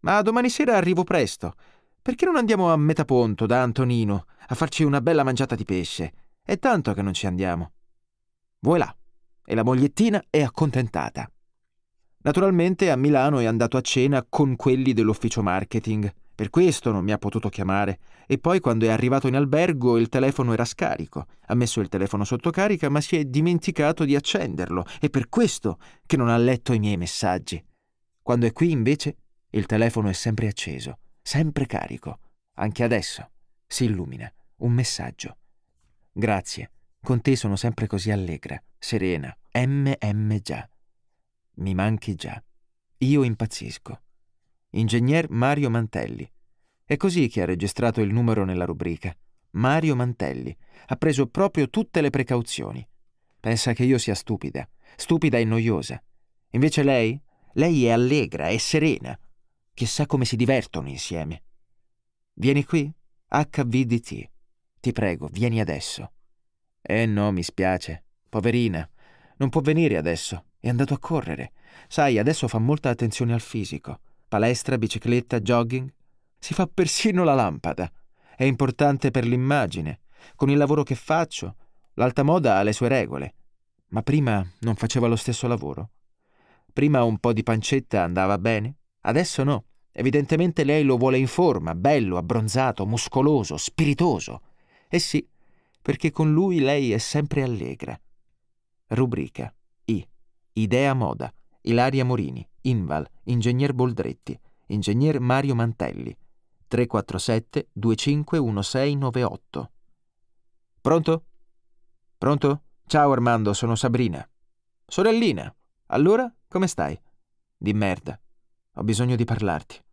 Ma domani sera arrivo presto. Perché non andiamo a Metaponto da Antonino a farci una bella mangiata di pesce? È tanto che non ci andiamo. Vuoi là? E la mogliettina è accontentata. Naturalmente a Milano è andato a cena con quelli dell'ufficio marketing. Per questo non mi ha potuto chiamare. E poi quando è arrivato in albergo il telefono era scarico. Ha messo il telefono sotto carica ma si è dimenticato di accenderlo. È per questo che non ha letto i miei messaggi. Quando è qui invece il telefono è sempre acceso, sempre carico. Anche adesso si illumina un messaggio. Grazie, con te sono sempre così allegra, serena, MM già. Mi manchi già. Io impazzisco. Ingegner Mario Mantelli. È così che ha registrato il numero nella rubrica. Mario Mantelli ha preso proprio tutte le precauzioni. Pensa che io sia stupida, stupida e noiosa. Invece lei? Lei è allegra, è serena, Chissà come si divertono insieme. Vieni qui, HVDT. Ti prego, vieni adesso. Eh no, mi spiace. Poverina, non può venire adesso. È andato a correre. Sai, adesso fa molta attenzione al fisico. Palestra, bicicletta, jogging. Si fa persino la lampada. È importante per l'immagine. Con il lavoro che faccio, l'alta moda ha le sue regole. Ma prima non faceva lo stesso lavoro. Prima un po' di pancetta andava bene, adesso no. Evidentemente lei lo vuole in forma, bello, abbronzato, muscoloso, spiritoso. Eh sì, perché con lui lei è sempre allegra. Rubrica I. Idea Moda. Ilaria Morini. Inval. Ingegner Boldretti. Ingegner Mario Mantelli. 347 251698. Pronto? Pronto? Ciao Armando, sono Sabrina. Sorellina. Allora, come stai? Di merda. Ho bisogno di parlarti.